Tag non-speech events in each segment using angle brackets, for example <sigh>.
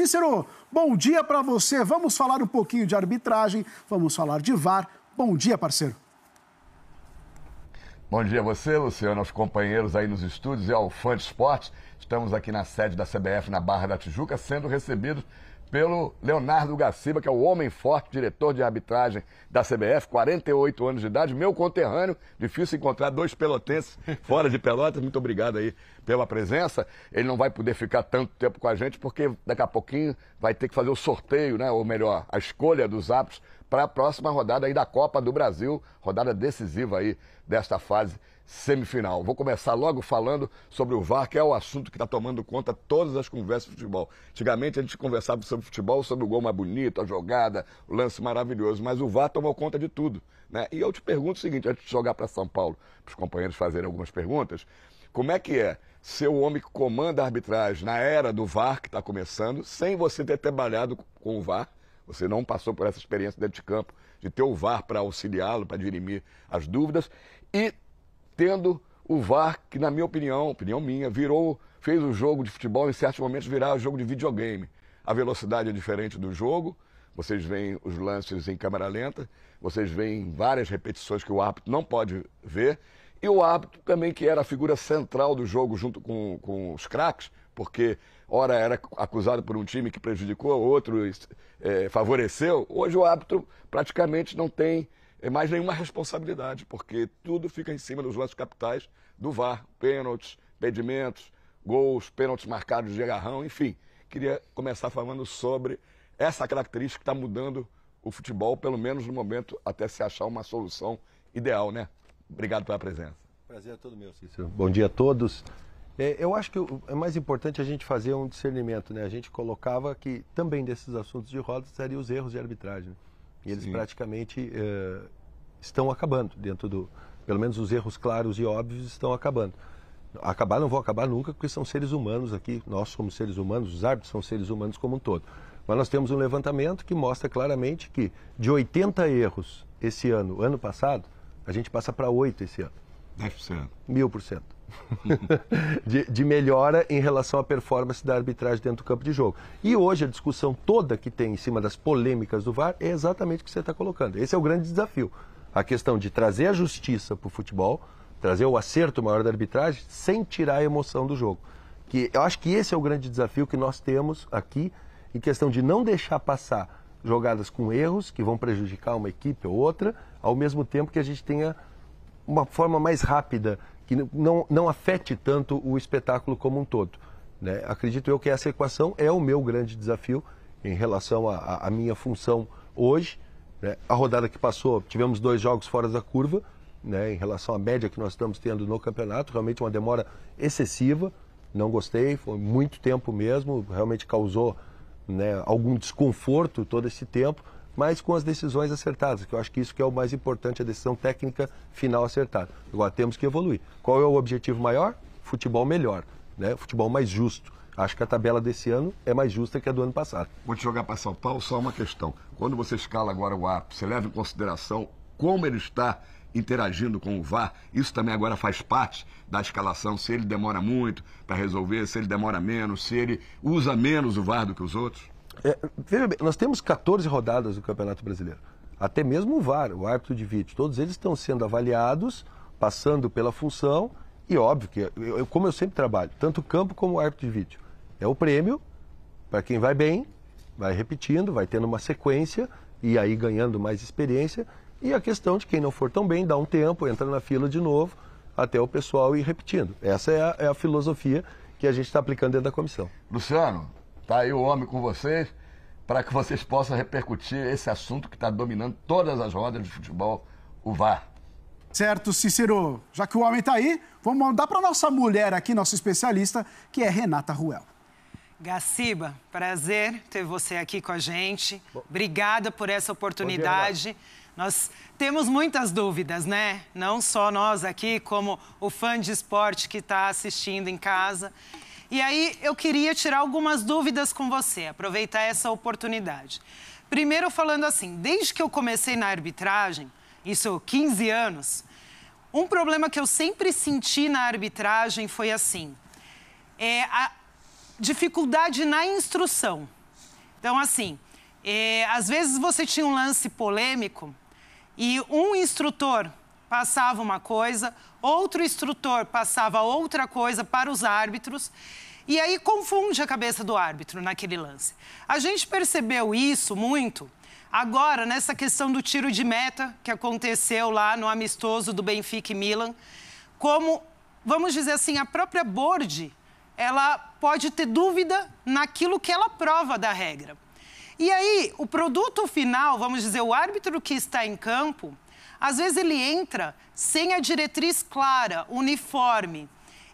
Cícero, bom dia para você. Vamos falar um pouquinho de arbitragem, vamos falar de VAR. Bom dia, parceiro. Bom dia a você, Luciano, aos companheiros aí nos estúdios e ao fã de Esporte. Estamos aqui na sede da CBF, na Barra da Tijuca, sendo recebidos pelo Leonardo Garciba, que é o homem forte, diretor de arbitragem da CBF, 48 anos de idade, meu conterrâneo. Difícil encontrar dois pelotenses <laughs> fora de Pelotas. Muito obrigado aí pela presença. Ele não vai poder ficar tanto tempo com a gente, porque daqui a pouquinho vai ter que fazer o sorteio, né? ou melhor, a escolha dos aptos para a próxima rodada aí da Copa do Brasil, rodada decisiva aí desta fase semifinal. Vou começar logo falando sobre o VAR, que é o assunto que está tomando conta todas as conversas de futebol. Antigamente a gente conversava sobre futebol, sobre o gol mais bonito, a jogada, o lance maravilhoso, mas o VAR tomou conta de tudo. Né? E eu te pergunto o seguinte, antes de jogar para São Paulo, para os companheiros fazerem algumas perguntas, como é que é ser o homem que comanda a arbitragem na era do VAR que está começando, sem você ter trabalhado com o VAR, você não passou por essa experiência dentro de campo, de ter o VAR para auxiliá-lo, para dirimir as dúvidas, e tendo o VAR, que na minha opinião, opinião minha, virou, fez o jogo de futebol em certos momentos virar jogo de videogame. A velocidade é diferente do jogo, vocês veem os lances em câmera lenta, vocês veem várias repetições que o árbitro não pode ver. E o árbitro também, que era a figura central do jogo junto com, com os craques, porque ora era acusado por um time que prejudicou, outro é, favoreceu. Hoje o árbitro praticamente não tem é mais nenhuma responsabilidade, porque tudo fica em cima dos lances capitais do VAR, pênaltis, pedimentos, gols, pênaltis marcados de agarrão, enfim. Queria começar falando sobre essa característica que está mudando o futebol, pelo menos no momento, até se achar uma solução ideal, né? Obrigado pela presença. Prazer é todo meu, Cícero. Bom dia a todos. É, eu acho que é mais importante a gente fazer um discernimento, né? A gente colocava que também desses assuntos de rodas seriam os erros de arbitragem. Né? E eles Sim. praticamente eh, estão acabando dentro do. Pelo menos os erros claros e óbvios estão acabando. Acabar não vão acabar nunca, porque são seres humanos aqui, nós somos seres humanos, os árbitros são seres humanos como um todo. Mas nós temos um levantamento que mostra claramente que de 80 erros esse ano, ano passado, a gente passa para 8 esse ano. 10%. Mil por cento. <laughs> de, de melhora em relação à performance da arbitragem dentro do campo de jogo. E hoje a discussão toda que tem em cima das polêmicas do VAR é exatamente o que você está colocando. Esse é o grande desafio. A questão de trazer a justiça para o futebol, trazer o acerto maior da arbitragem, sem tirar a emoção do jogo. Que, eu acho que esse é o grande desafio que nós temos aqui, em questão de não deixar passar jogadas com erros que vão prejudicar uma equipe ou outra, ao mesmo tempo que a gente tenha uma forma mais rápida, que não, não afete tanto o espetáculo como um todo. Né? Acredito eu que essa equação é o meu grande desafio em relação à minha função hoje. Né? A rodada que passou, tivemos dois jogos fora da curva, né? em relação à média que nós estamos tendo no campeonato, realmente uma demora excessiva. Não gostei, foi muito tempo mesmo, realmente causou né, algum desconforto todo esse tempo mas com as decisões acertadas, que eu acho que isso que é o mais importante, a decisão técnica final acertada. Agora temos que evoluir. Qual é o objetivo maior? Futebol melhor, né? futebol mais justo. Acho que a tabela desse ano é mais justa que a do ano passado. Vou te jogar para São Paulo só uma questão. Quando você escala agora o árbitro, você leva em consideração como ele está interagindo com o VAR. Isso também agora faz parte da escalação, se ele demora muito para resolver, se ele demora menos, se ele usa menos o VAR do que os outros. É, veja bem, nós temos 14 rodadas do Campeonato Brasileiro. Até mesmo o VAR, o árbitro de vídeo. Todos eles estão sendo avaliados, passando pela função. E óbvio que, eu, como eu sempre trabalho, tanto o campo como o árbitro de vídeo. É o prêmio para quem vai bem, vai repetindo, vai tendo uma sequência e aí ganhando mais experiência. E a questão de quem não for tão bem, dá um tempo, entra na fila de novo, até o pessoal ir repetindo. Essa é a, é a filosofia que a gente está aplicando dentro da comissão. Luciano, Tá aí o homem com vocês, para que vocês possam repercutir esse assunto que está dominando todas as rodas de futebol, o VAR. Certo, Cícero. Já que o homem está aí, vamos mandar para nossa mulher aqui, nossa especialista, que é Renata Ruel. Gaciba, prazer ter você aqui com a gente. Obrigada por essa oportunidade. nós temos muitas dúvidas, né? Não só nós aqui, como o fã de esporte que está assistindo em casa. E aí eu queria tirar algumas dúvidas com você, aproveitar essa oportunidade. Primeiro, falando assim, desde que eu comecei na arbitragem, isso 15 anos, um problema que eu sempre senti na arbitragem foi assim: é a dificuldade na instrução. Então, assim, é, às vezes você tinha um lance polêmico e um instrutor passava uma coisa, outro instrutor passava outra coisa para os árbitros. E aí confunde a cabeça do árbitro naquele lance. A gente percebeu isso muito agora nessa questão do tiro de meta que aconteceu lá no amistoso do Benfica e Milan, como vamos dizer assim, a própria board, ela pode ter dúvida naquilo que ela prova da regra. E aí, o produto final, vamos dizer, o árbitro que está em campo, às vezes ele entra sem a diretriz clara, uniforme.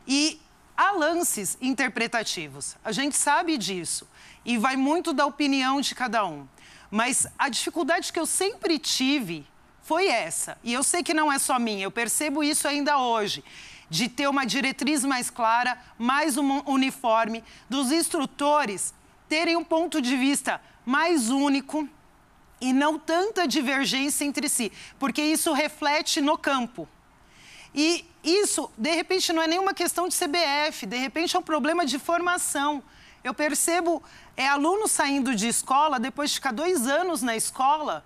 E há lances interpretativos. A gente sabe disso. E vai muito da opinião de cada um. Mas a dificuldade que eu sempre tive foi essa. E eu sei que não é só minha, eu percebo isso ainda hoje. De ter uma diretriz mais clara, mais um uniforme, dos instrutores terem um ponto de vista mais único, e não tanta divergência entre si, porque isso reflete no campo. E isso, de repente, não é nenhuma questão de CBF, de repente é um problema de formação. Eu percebo é aluno saindo de escola, depois de ficar dois anos na escola,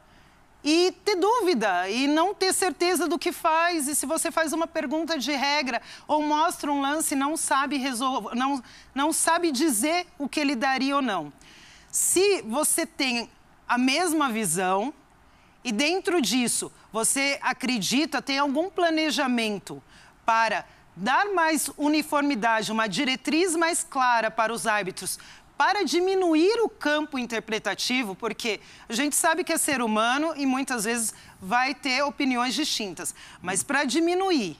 e ter dúvida e não ter certeza do que faz. E se você faz uma pergunta de regra ou mostra um lance, não sabe resolver, não, não sabe dizer o que ele daria ou não. Se você tem a mesma visão e dentro disso você acredita, tem algum planejamento para dar mais uniformidade, uma diretriz mais clara para os árbitros, para diminuir o campo interpretativo, porque a gente sabe que é ser humano e muitas vezes vai ter opiniões distintas, mas para diminuir.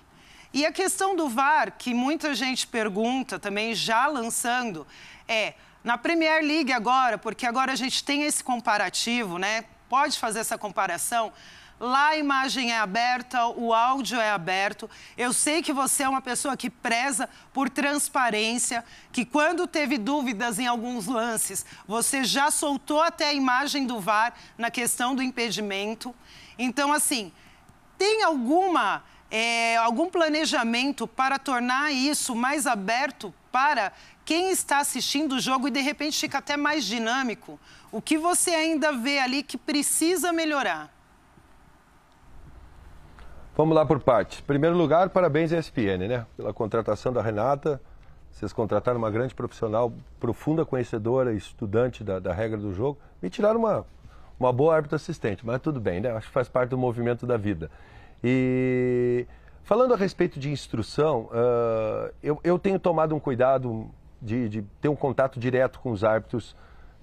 E a questão do VAR, que muita gente pergunta também, já lançando, é na Premier League agora, porque agora a gente tem esse comparativo, né? Pode fazer essa comparação. Lá a imagem é aberta, o áudio é aberto. Eu sei que você é uma pessoa que preza por transparência, que quando teve dúvidas em alguns lances, você já soltou até a imagem do VAR na questão do impedimento. Então, assim, tem alguma é, algum planejamento para tornar isso mais aberto para quem está assistindo o jogo e de repente fica até mais dinâmico? O que você ainda vê ali que precisa melhorar? Vamos lá por partes. Em primeiro lugar, parabéns à ESPN, né? Pela contratação da Renata. Vocês contrataram uma grande profissional, profunda conhecedora, estudante da, da regra do jogo. Me tiraram uma, uma boa árbitra assistente, mas tudo bem, né? Acho que faz parte do movimento da vida. E falando a respeito de instrução, uh, eu, eu tenho tomado um cuidado de, de ter um contato direto com os árbitros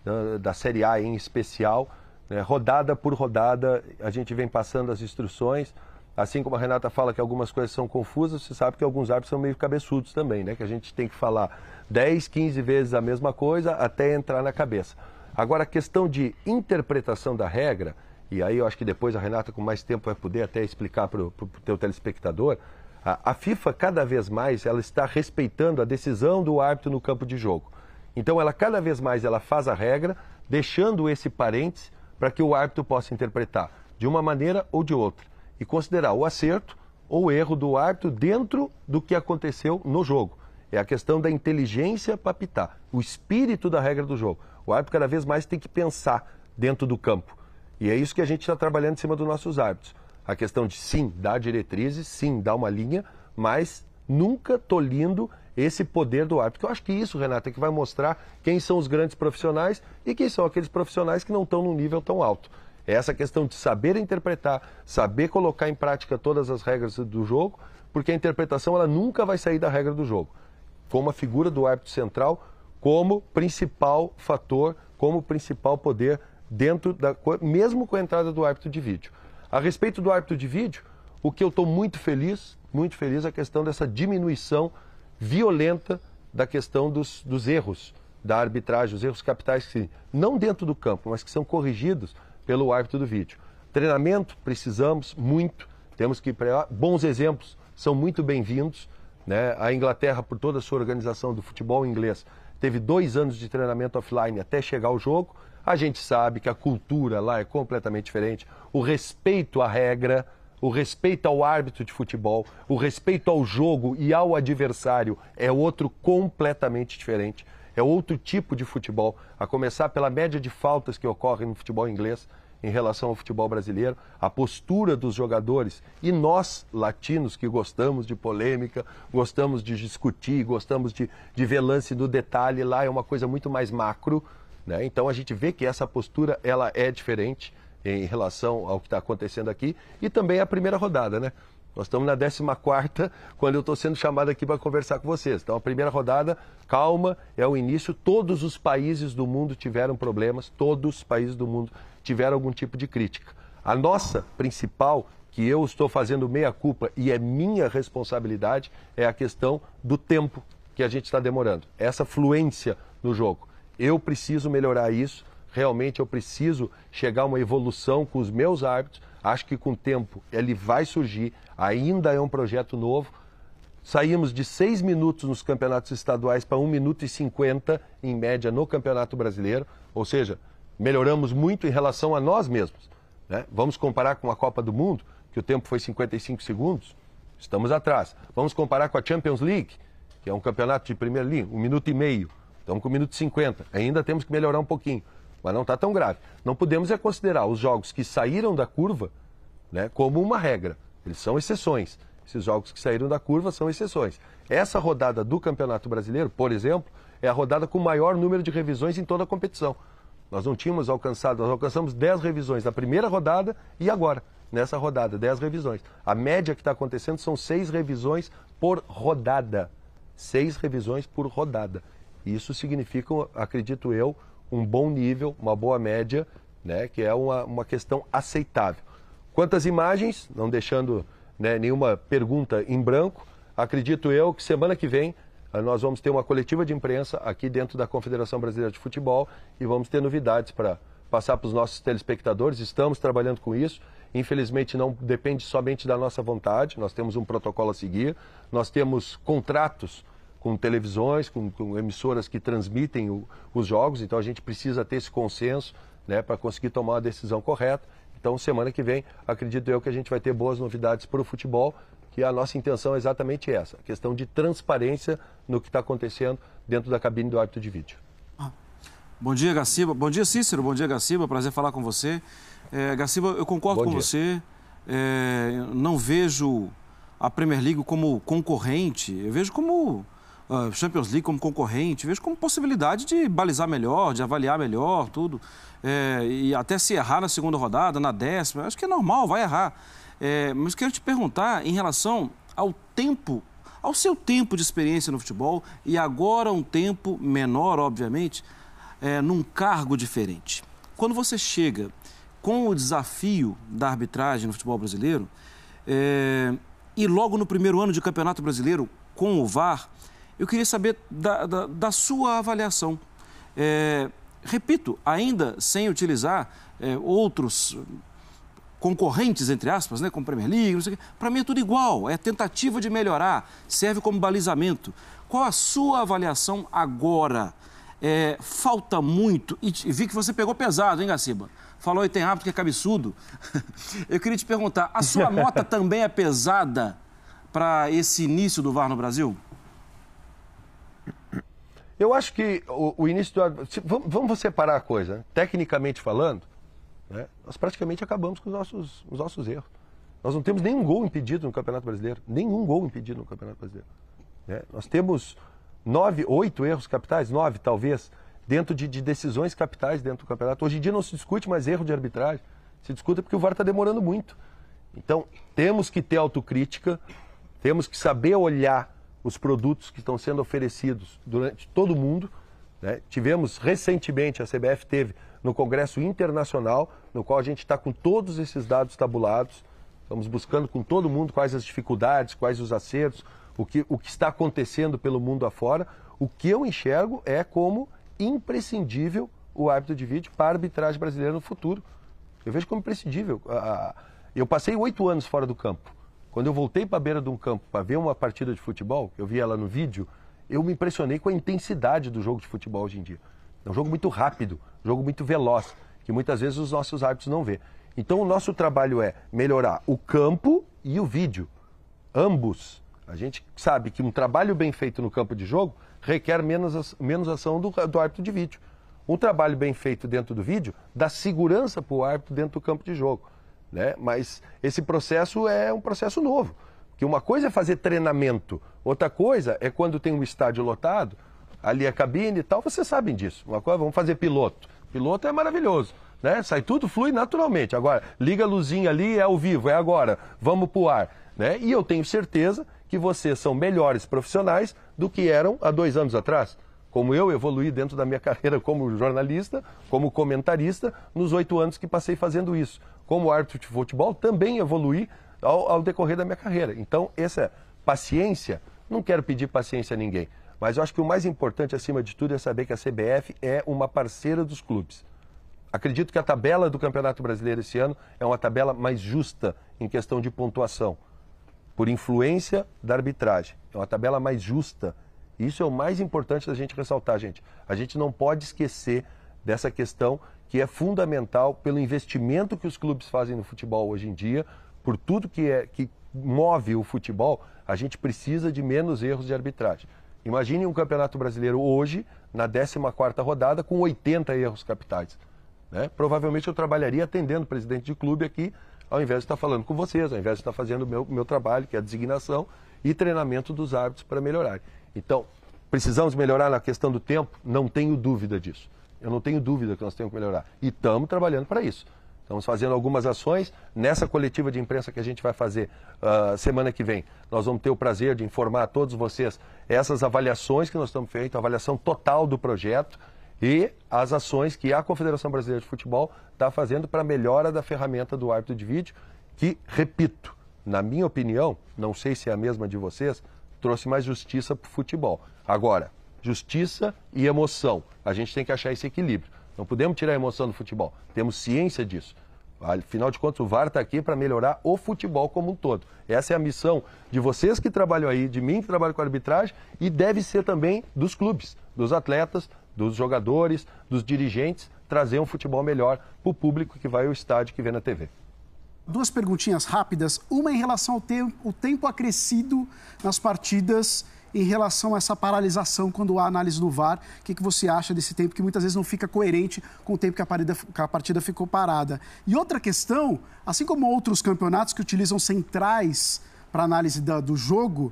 da, da Série A em especial. Né? Rodada por rodada, a gente vem passando as instruções. Assim como a Renata fala que algumas coisas são confusas, você sabe que alguns árbitros são meio cabeçudos também, né? Que a gente tem que falar 10, 15 vezes a mesma coisa até entrar na cabeça. Agora, a questão de interpretação da regra, e aí eu acho que depois a Renata, com mais tempo, vai poder até explicar para o teu telespectador, a, a FIFA, cada vez mais, ela está respeitando a decisão do árbitro no campo de jogo. Então, ela cada vez mais ela faz a regra, deixando esse parênteses para que o árbitro possa interpretar de uma maneira ou de outra e considerar o acerto ou o erro do árbitro dentro do que aconteceu no jogo. É a questão da inteligência para pitar, o espírito da regra do jogo. O árbitro cada vez mais tem que pensar dentro do campo. E é isso que a gente está trabalhando em cima dos nossos árbitros a questão de sim, dar diretrizes, sim, dar uma linha, mas nunca tolhindo esse poder do árbitro. eu acho que isso, Renato, é que vai mostrar quem são os grandes profissionais e quem são aqueles profissionais que não estão num nível tão alto. É essa questão de saber interpretar, saber colocar em prática todas as regras do jogo, porque a interpretação ela nunca vai sair da regra do jogo. Como a figura do árbitro central, como principal fator, como principal poder dentro da mesmo com a entrada do árbitro de vídeo. A respeito do árbitro de vídeo, o que eu estou muito feliz, muito feliz, é a questão dessa diminuição violenta da questão dos, dos erros da arbitragem, os erros capitais que não dentro do campo, mas que são corrigidos pelo árbitro do vídeo. Treinamento, precisamos muito, temos que bons exemplos são muito bem-vindos. Né? A Inglaterra, por toda a sua organização do futebol inglês, teve dois anos de treinamento offline até chegar ao jogo. A gente sabe que a cultura lá é completamente diferente, o respeito à regra, o respeito ao árbitro de futebol, o respeito ao jogo e ao adversário é outro completamente diferente. É outro tipo de futebol, a começar pela média de faltas que ocorre no futebol inglês em relação ao futebol brasileiro, a postura dos jogadores e nós, latinos, que gostamos de polêmica, gostamos de discutir, gostamos de, de ver lance no detalhe, lá é uma coisa muito mais macro né? Então a gente vê que essa postura ela é diferente em relação ao que está acontecendo aqui e também a primeira rodada, né? Nós estamos na 14 quando eu estou sendo chamado aqui para conversar com vocês. Então, a primeira rodada, calma, é o início. Todos os países do mundo tiveram problemas, todos os países do mundo tiveram algum tipo de crítica. A nossa principal, que eu estou fazendo meia-culpa e é minha responsabilidade, é a questão do tempo que a gente está demorando, essa fluência no jogo eu preciso melhorar isso, realmente eu preciso chegar a uma evolução com os meus árbitros. Acho que com o tempo ele vai surgir, ainda é um projeto novo. Saímos de seis minutos nos campeonatos estaduais para 1 minuto e 50 em média no Campeonato Brasileiro, ou seja, melhoramos muito em relação a nós mesmos. Né? Vamos comparar com a Copa do Mundo, que o tempo foi 55 segundos, estamos atrás. Vamos comparar com a Champions League, que é um campeonato de primeira linha, um minuto e meio. Estamos com 1 minuto 50. Ainda temos que melhorar um pouquinho, mas não está tão grave. Não podemos é considerar os jogos que saíram da curva né, como uma regra. Eles são exceções. Esses jogos que saíram da curva são exceções. Essa rodada do Campeonato Brasileiro, por exemplo, é a rodada com o maior número de revisões em toda a competição. Nós não tínhamos alcançado, nós alcançamos 10 revisões na primeira rodada e agora, nessa rodada, 10 revisões. A média que está acontecendo são 6 revisões por rodada. 6 revisões por rodada. Isso significa, acredito eu, um bom nível, uma boa média, né, que é uma, uma questão aceitável. Quantas imagens, não deixando né, nenhuma pergunta em branco, acredito eu que semana que vem ah, nós vamos ter uma coletiva de imprensa aqui dentro da Confederação Brasileira de Futebol e vamos ter novidades para passar para os nossos telespectadores. Estamos trabalhando com isso. Infelizmente, não depende somente da nossa vontade, nós temos um protocolo a seguir, nós temos contratos com televisões, com, com emissoras que transmitem o, os jogos, então a gente precisa ter esse consenso né, para conseguir tomar a decisão correta. Então, semana que vem, acredito eu que a gente vai ter boas novidades para o futebol, que a nossa intenção é exatamente essa: a questão de transparência no que está acontecendo dentro da cabine do árbitro de vídeo. Ah. Bom dia, Gaciba. Bom dia, Cícero. Bom dia, Gaciba. Prazer falar com você. É, Gaciba, eu concordo com você. É, não vejo a Premier League como concorrente, eu vejo como ah, Champions League como concorrente, vejo como possibilidade de balizar melhor, de avaliar melhor, tudo. É, e até se errar na segunda rodada, na décima, acho que é normal, vai errar. É, mas quero te perguntar em relação ao tempo, ao seu tempo de experiência no futebol e agora um tempo menor, obviamente, é, num cargo diferente. Quando você chega com o desafio da arbitragem no futebol brasileiro é, e logo no primeiro ano de campeonato brasileiro com o VAR, eu queria saber da, da, da sua avaliação. É, repito, ainda sem utilizar é, outros concorrentes, entre aspas, né, como Premier League, para mim é tudo igual, é tentativa de melhorar, serve como balizamento. Qual a sua avaliação agora? É, falta muito, e vi que você pegou pesado, hein, Gaciba? Falou e tem rápido que é cabeçudo. <laughs> Eu queria te perguntar, a sua <laughs> nota também é pesada para esse início do VAR no Brasil? Eu acho que o, o início do. Vamos, vamos separar a coisa. Né? Tecnicamente falando, né? nós praticamente acabamos com os nossos, os nossos erros. Nós não temos nenhum gol impedido no Campeonato Brasileiro. Nenhum gol impedido no Campeonato Brasileiro. Né? Nós temos nove, oito erros capitais, nove talvez, dentro de, de, decisões capitais dentro do campeonato. Hoje em dia não se discute mais erro de arbitragem. Se discute porque o VAR está demorando muito. Então, temos que ter autocrítica, temos que saber olhar os produtos que estão sendo oferecidos durante todo o mundo. Né? Tivemos recentemente, a CBF teve no Congresso Internacional, no qual a gente está com todos esses dados tabulados, estamos buscando com todo mundo quais as dificuldades, quais os acertos, o que, o que está acontecendo pelo mundo afora. O que eu enxergo é como imprescindível o árbitro de vídeo para a arbitragem brasileira no futuro. Eu vejo como imprescindível. Eu passei oito anos fora do campo. Quando eu voltei para a beira de um campo para ver uma partida de futebol, eu vi ela no vídeo, eu me impressionei com a intensidade do jogo de futebol hoje em dia. É um jogo muito rápido, um jogo muito veloz, que muitas vezes os nossos árbitros não vê. Então o nosso trabalho é melhorar o campo e o vídeo. Ambos. A gente sabe que um trabalho bem feito no campo de jogo requer menos, menos ação do, do árbitro de vídeo. Um trabalho bem feito dentro do vídeo dá segurança para o árbitro dentro do campo de jogo. Né? Mas esse processo é um processo novo. Que uma coisa é fazer treinamento, outra coisa é quando tem um estádio lotado, ali a cabine e tal, vocês sabem disso. Uma coisa, vamos fazer piloto. Piloto é maravilhoso. Né? Sai tudo, flui naturalmente. Agora, liga a luzinha ali, é ao vivo, é agora, vamos pro ar. Né? E eu tenho certeza que vocês são melhores profissionais do que eram há dois anos atrás como eu evoluí dentro da minha <laughs> carreira como jornalista, como comentarista, nos oito anos que passei fazendo isso. Como árbitro de futebol, também evoluí ao, ao decorrer da minha carreira. Então, essa paciência, não quero pedir paciência a ninguém, mas eu acho que o mais importante, acima de tudo, é saber que a CBF é uma parceira dos clubes. Acredito que a tabela do Campeonato Brasileiro esse ano é uma tabela mais justa em questão de pontuação, por influência da arbitragem. É uma tabela mais justa isso é o mais importante da gente ressaltar, gente. A gente não pode esquecer dessa questão que é fundamental pelo investimento que os clubes fazem no futebol hoje em dia, por tudo que é que move o futebol, a gente precisa de menos erros de arbitragem. Imagine um Campeonato Brasileiro hoje, na 14 rodada, com 80 erros capitais. Né? Provavelmente eu trabalharia atendendo o presidente de clube aqui, ao invés de estar falando com vocês, ao invés de estar fazendo o meu, meu trabalho, que é a designação e treinamento dos árbitros para melhorar. Então, precisamos melhorar na questão do tempo? Não tenho dúvida disso. Eu não tenho dúvida que nós temos que melhorar. E estamos trabalhando para isso. Estamos fazendo algumas ações. Nessa coletiva de imprensa que a gente vai fazer uh, semana que vem, nós vamos ter o prazer de informar a todos vocês essas avaliações que nós estamos feito, a avaliação total do projeto e as ações que a Confederação Brasileira de Futebol está fazendo para a melhora da ferramenta do árbitro de vídeo, que, repito, na minha opinião, não sei se é a mesma de vocês, trouxe mais justiça para o futebol. Agora, justiça e emoção. A gente tem que achar esse equilíbrio. Não podemos tirar a emoção do futebol. Temos ciência disso. Afinal de contas, o VAR está aqui para melhorar o futebol como um todo. Essa é a missão de vocês que trabalham aí, de mim que trabalho com arbitragem, e deve ser também dos clubes, dos atletas, dos jogadores, dos dirigentes, trazer um futebol melhor para o público que vai ao estádio, que vê na TV duas perguntinhas rápidas. Uma em relação ao tempo, o tempo acrescido nas partidas em relação a essa paralisação quando há análise do VAR. O que, que você acha desse tempo que muitas vezes não fica coerente com o tempo que a, partida, que a partida ficou parada? E outra questão, assim como outros campeonatos que utilizam centrais para análise da, do jogo,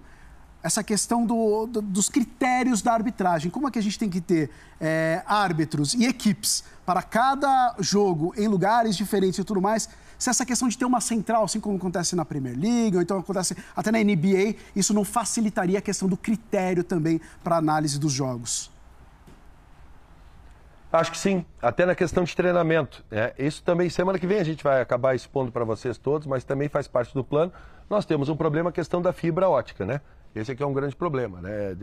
essa questão do, do, dos critérios da arbitragem. Como é que a gente tem que ter é, árbitros e equipes para cada jogo em lugares diferentes e tudo mais? se essa questão de ter uma central, assim como acontece na Premier League, ou então acontece até na NBA, isso não facilitaria a questão do critério também para análise dos jogos? Acho que sim, até na questão de treinamento. Né? Isso também, semana que vem a gente vai acabar expondo para vocês todos, mas também faz parte do plano. Nós temos um problema, a questão da fibra ótica, né? Esse aqui é, é um grande problema, né?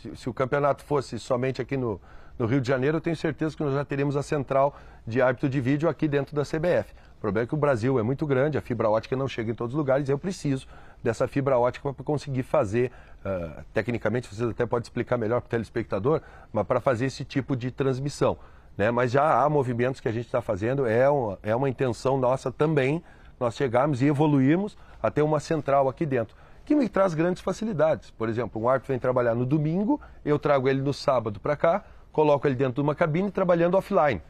Se, se o campeonato fosse somente aqui no, no Rio de Janeiro, eu tenho certeza que nós já teríamos a central de árbitro de vídeo aqui dentro da CBF. O problema é que o Brasil é muito grande, a fibra ótica não chega em todos os lugares, eu preciso dessa fibra ótica para conseguir fazer, uh, tecnicamente, vocês até podem explicar melhor para o telespectador, mas para fazer esse tipo de transmissão. Né? Mas já há movimentos que a gente está fazendo, é uma, é uma intenção nossa também, nós chegarmos e evoluirmos até uma central aqui dentro, que me traz grandes facilidades. Por exemplo, um árbitro vem trabalhar no domingo, eu trago ele no sábado para cá, coloco ele dentro de uma cabine trabalhando offline.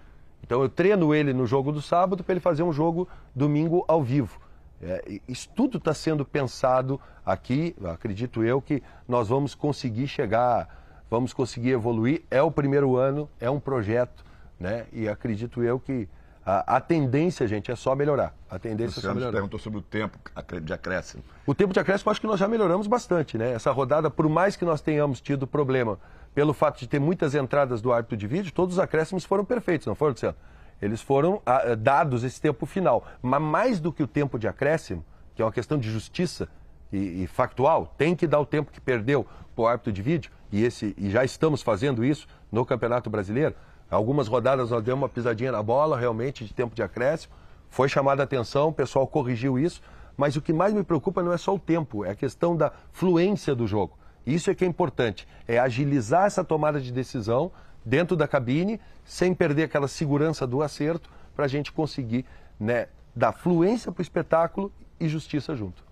Então eu treino ele no jogo do sábado para ele fazer um jogo domingo ao vivo. É, isso tudo está sendo pensado aqui, acredito eu, que nós vamos conseguir chegar, vamos conseguir evoluir. É o primeiro ano, é um projeto, né? E acredito eu que a, a tendência, gente, é só melhorar. A tendência Luciano é só melhorar. perguntou sobre o tempo de acréscimo. O tempo de acréscimo, acho que nós já melhoramos bastante, né? Essa rodada, por mais que nós tenhamos tido problema pelo fato de ter muitas entradas do árbitro de vídeo, todos os acréscimos foram perfeitos, não foram, Luciano? Eles foram a, ah, eh, dados esse tempo final. Mas mais do que o tempo de acréscimo, que é uma questão de justiça e, e factual, tem que dar o tempo que perdeu para o árbitro de vídeo, e, esse, e já estamos fazendo isso no Campeonato Brasileiro. Algumas rodadas nós demos uma pisadinha na bola, realmente, de tempo de acréscimo. Foi chamada a atenção, o pessoal corrigiu isso. Mas o que mais me preocupa não é só o tempo, é a questão da fluência do jogo. Isso é que é importante, é agilizar essa tomada de decisão dentro da cabine, sem perder aquela segurança do acerto, para a gente conseguir né, dar fluência para o espetáculo e justiça junto.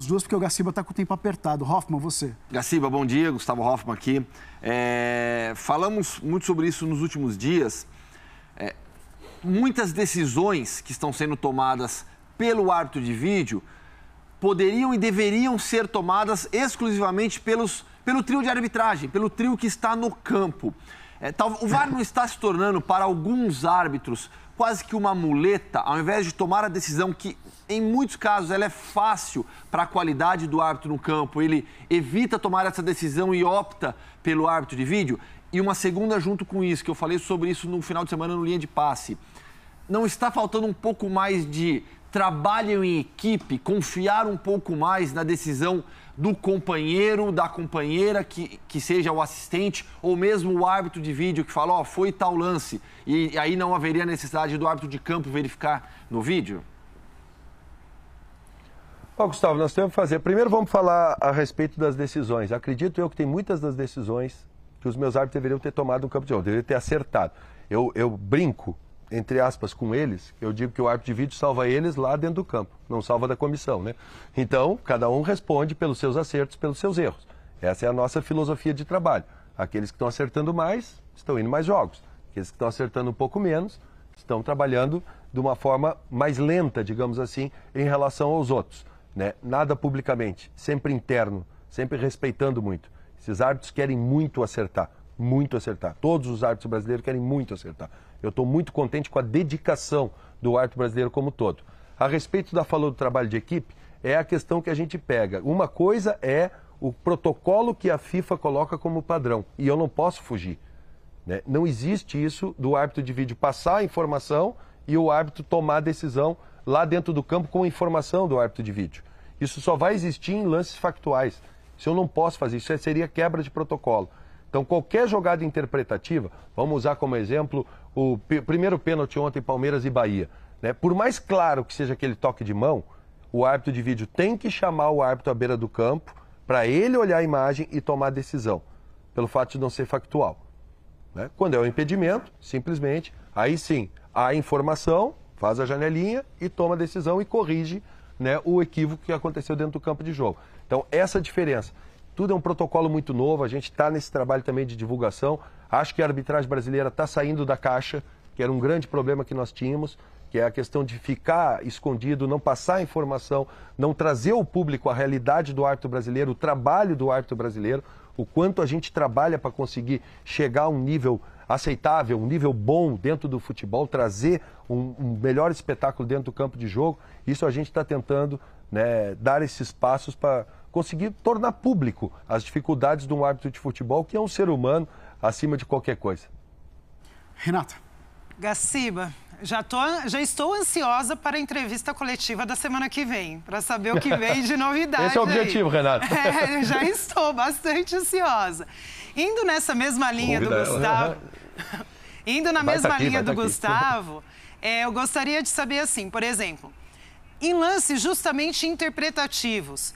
As duas, porque o Gaciba está com o tempo apertado. Hoffman, você. Gaciba, bom dia. Gustavo Hoffman aqui. É... Falamos muito sobre isso nos últimos dias. É... Muitas decisões que estão sendo tomadas pelo árbitro de vídeo poderiam e deveriam ser tomadas exclusivamente pelos, pelo trio de arbitragem, pelo trio que está no campo. É, tal, o VAR não está se tornando, para alguns árbitros, quase que uma muleta, ao invés de tomar a decisão que, em muitos casos, ela é fácil para a qualidade do árbitro no campo, ele evita tomar essa decisão e opta pelo árbitro de vídeo. E uma segunda junto com isso, que eu falei sobre isso no final de semana no Linha de Passe. Não está faltando um pouco mais de trabalham em equipe, confiar um pouco mais na decisão do companheiro, da companheira, que, que seja o assistente ou mesmo o árbitro de vídeo que fala, ó, oh, foi tal lance, e, e aí não haveria necessidade do árbitro de campo verificar no vídeo? Ó, oh, Gustavo, nós temos que fazer. Primeiro vamos falar a respeito das decisões. Acredito eu que tem muitas das decisões que os meus árbitros deveriam ter tomado no campo de jogo, deveriam ter acertado. Eu, eu brinco entre aspas, com eles, eu digo que o árbitro de vídeo salva eles lá dentro do campo, não salva da comissão, né? Então, cada um responde pelos seus acertos, pelos seus erros. Essa é a nossa filosofia de trabalho. Aqueles que estão acertando mais, estão indo mais jogos. Aqueles que estão acertando um pouco menos, estão trabalhando de uma forma mais lenta, digamos assim, em relação aos outros. Né? Nada publicamente, sempre interno, sempre respeitando muito. Esses árbitros querem muito acertar, muito acertar. Todos os árbitros brasileiros querem muito acertar. Eu estou muito contente com a dedicação do árbitro brasileiro como todo. A respeito da falou do trabalho de equipe, é a questão que a gente pega. Uma coisa é o protocolo que a FIFA coloca como padrão, e eu não posso fugir. Né? Não existe isso do árbitro de vídeo passar a informação e o árbitro tomar a decisão lá dentro do campo com a informação do árbitro de vídeo. Isso só vai existir em lances factuais. Isso eu não posso fazer, isso seria quebra de protocolo. Então, qualquer jogada interpretativa, vamos usar como exemplo o primeiro pênalti ontem, Palmeiras e Bahia. Né? Por mais claro que seja aquele toque de mão, o árbitro de vídeo tem que chamar o árbitro à beira do campo para ele olhar a imagem e tomar a decisão, pelo fato de não ser factual. Né? Quando é o um impedimento, simplesmente, aí sim, a informação, faz a janelinha e toma a decisão e corrige né, o equívoco que aconteceu dentro do campo de jogo. Então, essa diferença. Tudo é um protocolo muito novo, a gente está nesse trabalho também de divulgação. Acho que a arbitragem brasileira está saindo da caixa, que era um grande problema que nós tínhamos, que é a questão de ficar escondido, não passar a informação, não trazer ao público a realidade do árbitro brasileiro, o trabalho do árbitro brasileiro, o quanto a gente trabalha para conseguir chegar a um nível aceitável, um nível bom dentro do futebol, trazer um, um, melhor espetáculo dentro do campo de jogo. Isso a gente está tentando né, dar esses passos para conseguir tornar público as dificuldades de um árbitro de futebol que é um ser humano acima de qualquer coisa. Renata. Gaciba, já, tô, já estou ansiosa para a entrevista coletiva da semana que vem, para saber o que <laughs> vem de novidade. Esse é o objetivo, aí. <laughs> É, já estou bastante ansiosa. Indo nessa mesma linha do né? Gustavo. Indo na vai mesma tá aqui, linha do tá Gustavo, é, eu gostaria de saber assim, por exemplo, em lances justamente interpretativos,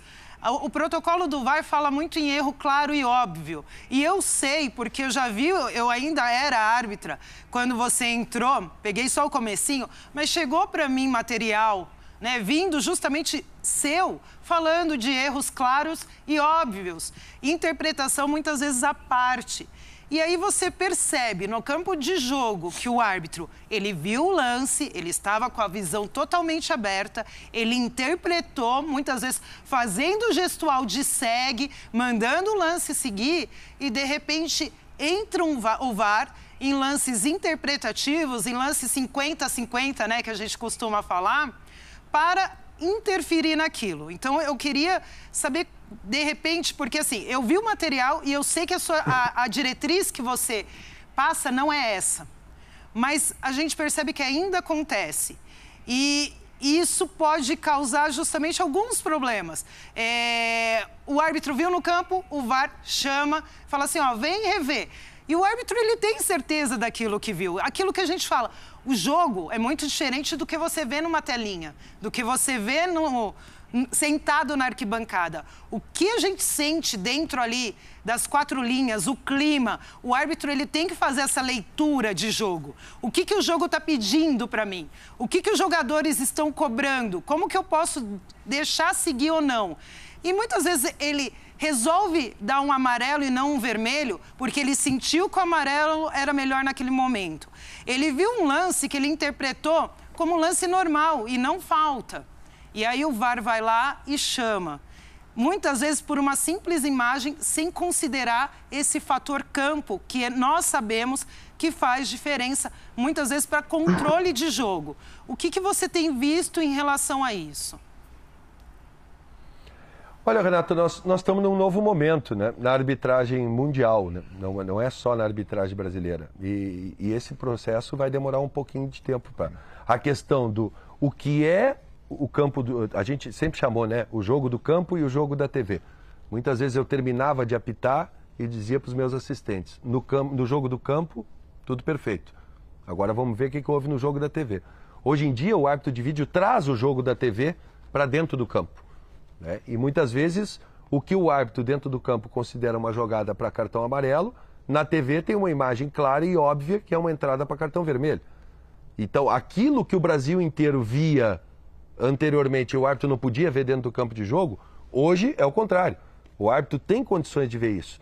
o protocolo do VAR fala muito em erro claro e óbvio. E eu sei, porque eu já vi, eu ainda era árbitra, quando você entrou, peguei só o comecinho, mas chegou para mim material, né, vindo justamente seu, falando de erros claros e óbvios, interpretação muitas vezes à parte. E aí você percebe no campo de jogo que o árbitro, ele viu o lance, ele estava com a visão totalmente aberta, ele interpretou, muitas vezes fazendo o gestual de segue, mandando o lance seguir e de repente entra um va o VAR em lances interpretativos, em lances 50-50, né, que a gente costuma falar, para interferir naquilo. Então eu queria saber, de repente, porque assim, eu vi o material e eu sei que a, sua, a, a diretriz que você passa não é essa. Mas a gente percebe que ainda acontece. E, e isso pode causar justamente alguns problemas. É, o árbitro viu no campo, o VAR chama, fala assim, ó, vem rever. E o árbitro, ele tem certeza daquilo que viu. Aquilo que a gente fala, o jogo é muito diferente do que você vê numa telinha, do que você vê no, sentado na arquibancada. O que a gente sente dentro ali das quatro linhas, o clima, o árbitro ele tem que fazer essa leitura de jogo. O que, que o jogo está pedindo para mim? O que, que os jogadores estão cobrando? Como que eu posso deixar seguir ou não? E muitas vezes ele resolve dar um amarelo e não um vermelho, porque ele sentiu que o amarelo era melhor naquele momento. Ele viu um lance que ele interpretou como um lance normal e não falta. E aí o VAR vai lá e chama. Muitas vezes por uma simples imagem, sem considerar esse fator campo, que nós sabemos que faz diferença, muitas vezes para controle de jogo. O que, que você tem visto em relação a isso? Olha, Renato, nós, nós estamos num novo momento né, na arbitragem mundial, né? não, não é só na arbitragem brasileira. E, e esse processo vai demorar um pouquinho de tempo. Pra... A questão do o que é o campo, do, a gente sempre chamou né, o jogo do campo e o jogo da TV. Muitas vezes eu terminava de apitar e dizia para os meus assistentes: no, cam, no jogo do campo, tudo perfeito. Agora vamos ver o que, que houve no jogo da TV. Hoje em dia, o árbitro de vídeo traz o jogo da TV para dentro do campo. Né? E muitas vezes o que o árbitro dentro do campo considera uma jogada para cartão amarelo, na TV tem uma imagem clara e óbvia que é uma entrada para cartão vermelho. Então, aquilo que o Brasil inteiro via anteriormente, o árbitro não podia ver dentro do campo de jogo, hoje é o contrário. O árbitro tem condições de ver isso.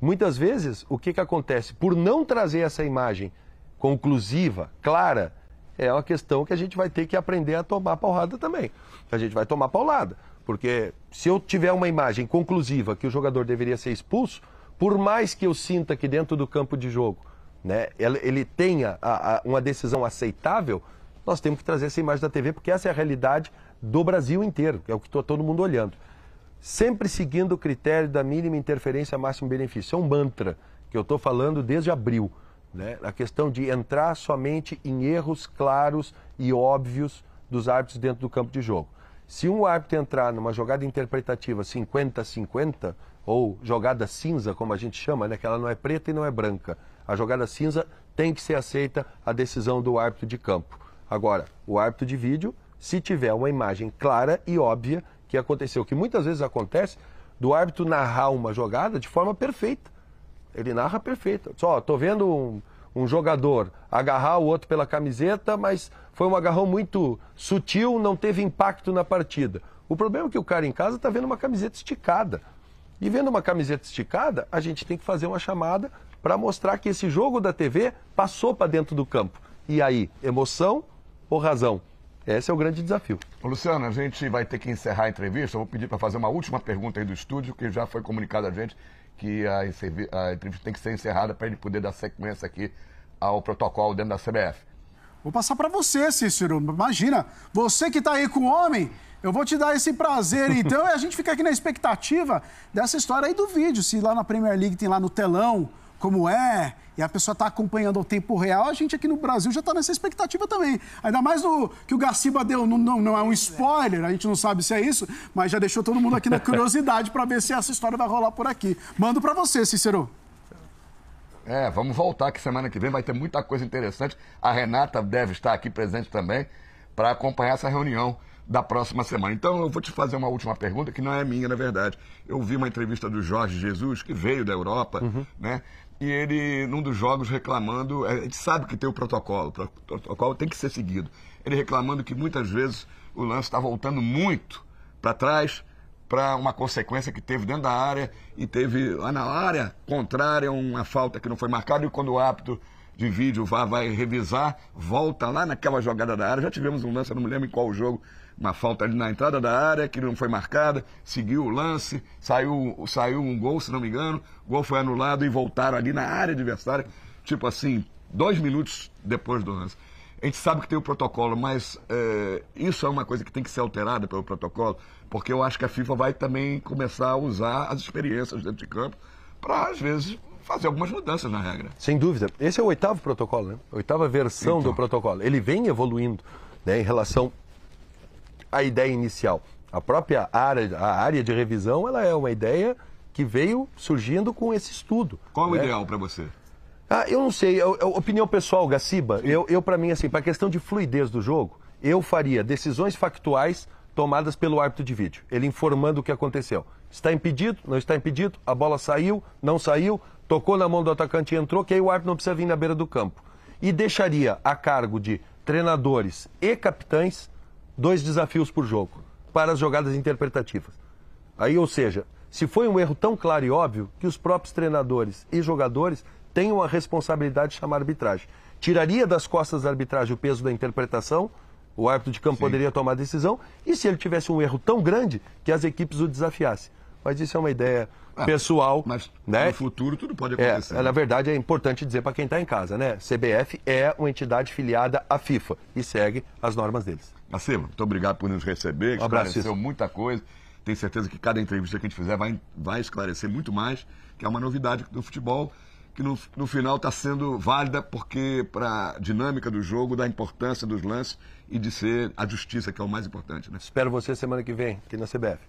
Muitas vezes, o que, que acontece? Por não trazer essa imagem conclusiva, clara, é uma questão que a gente vai ter que aprender a tomar paulada também. A gente vai tomar paulada. Porque se eu tiver uma imagem conclusiva que o jogador deveria ser expulso, por mais que eu sinta que dentro do campo de jogo né, ele tenha a, a, uma decisão aceitável, nós temos que trazer essa imagem da TV, porque essa é a realidade do Brasil inteiro, é o que está todo mundo olhando. Sempre seguindo o critério da mínima interferência, máximo benefício. É um mantra que eu estou falando desde abril. Né? A questão de entrar somente em erros claros e óbvios dos árbitros dentro do campo de jogo. Se um árbitro entrar numa jogada interpretativa 50-50, ou jogada cinza, como a gente chama, né, que ela não é preta e não é branca, a jogada cinza tem que ser aceita a decisão do árbitro de campo. Agora, o árbitro de vídeo, se tiver uma imagem clara e óbvia que aconteceu, que muitas vezes acontece, do árbitro narrar uma jogada de forma perfeita. Ele narra perfeita. Só, tô vendo um, um jogador agarrar o outro pela camiseta, mas foi um agarrão muito sutil, não teve impacto na partida. O problema é que o cara em casa está vendo uma camiseta esticada. E vendo uma camiseta esticada, a gente tem que fazer uma chamada para mostrar que esse jogo da TV passou para dentro do campo. E aí, emoção ou razão? Esse é o grande desafio. Luciano, a gente vai ter que encerrar a entrevista. Eu vou pedir para fazer uma última pergunta aí do estúdio, que já foi comunicado a gente que a entrevista tem que ser encerrada para ele poder dar sequência aqui ao protocolo dentro da CBF. Vou passar para você, Cícero. Imagina, você que está aí com o homem, eu vou te dar esse prazer, então, e a gente fica aqui na expectativa dessa história aí do vídeo. Se lá na Premier League tem lá no telão como é, e a pessoa está acompanhando ao tempo real, a gente aqui no Brasil já está nessa expectativa também. Ainda mais do que o Garciba deu, não, não, não, é um spoiler, a gente não sabe se é isso, mas já deixou todo mundo aqui na curiosidade para ver se essa história vai rolar por aqui. Mando para você, Cícero. É, vamos voltar que semana que vem vai ter muita coisa interessante. A Renata deve estar aqui presente também para acompanhar essa reunião da próxima semana. Então eu vou te fazer uma última pergunta que não é minha, na verdade. Eu vi uma entrevista do Jorge Jesus, que veio da Europa, uhum. né? E ele, num dos jogos, reclamando. É, a gente sabe que tem o protocolo, o protocolo tem que ser seguido. Ele reclamando que muitas vezes o lance está voltando muito para trás para uma consequência que teve dentro da área e teve lá na área contrária uma falta que não foi marcada e quando o apto de vídeo vai, vai revisar, volta lá naquela jogada da área. Já tivemos um lance, eu não me lembro em qual jogo, uma falta ali na entrada da área que não foi marcada, seguiu o lance, saiu, saiu um gol, se não me engano, o gol foi anulado e voltaram ali na área adversária, tipo assim, dois minutos depois do lance. A gente sabe que tem o protocolo, mas é, isso é uma coisa que tem que ser alterada pelo protocolo, porque eu acho que a FIFA vai também começar a usar as experiências dentro de campo para, às vezes, fazer algumas mudanças na regra. Sem dúvida. Esse é o oitavo protocolo, né? Oitava versão então. do protocolo. Ele vem evoluindo né, em relação à ideia inicial. A própria área, a área de revisão ela é uma ideia que veio surgindo com esse estudo. Qual né? o ideal para você? Ah, eu não sei. Eu, eu, opinião pessoal, Gaciba. Eu, eu para mim, assim, para questão de fluidez do jogo, eu faria decisões factuais tomadas pelo árbitro de vídeo, ele informando o que aconteceu. Está impedido, não está impedido, a bola saiu, não saiu, tocou na mão do atacante e entrou, que aí o árbitro não precisa vir na beira do campo. E deixaria a cargo de treinadores e capitães dois desafios por jogo para as jogadas interpretativas. Aí, ou seja, se foi um erro tão claro e óbvio que os próprios treinadores e jogadores tenham a responsabilidade de chamar arbitragem. Tiraria das costas da arbitragem o peso da interpretação, o árbitro de campo Sim. poderia tomar decisão, e se ele tivesse um erro tão grande que as equipes o desafiassem. Mas isso é uma ideia ah, pessoal. Mas né? no futuro tudo pode é, acontecer. É, na né? verdade, é importante dizer para quem está em casa, né? CBF é uma entidade filiada à FIFA e segue as normas deles. Acima, muito obrigado por nos receber, um esclareceu muita coisa. Tenho certeza que cada entrevista que a gente fizer vai, vai esclarecer muito mais, que é uma novidade do futebol que no, no final está sendo válida porque para a dinâmica do jogo, da importância dos lances e de ser a justiça, que é o mais importante. Né? Espero você semana que vem aqui na CBF.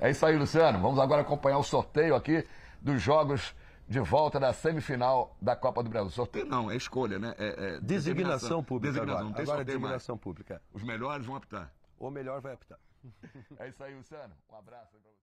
É isso aí, Luciano. Vamos agora acompanhar o sorteio aqui dos jogos de volta da semifinal da Copa do Brasil. Sorteio não, é escolha, né? É, é designação, pública. Designação, agora, agora é designação pública. Os melhores vão optar. O melhor vai optar. <laughs> É isso aí, Luciano. Um abraço.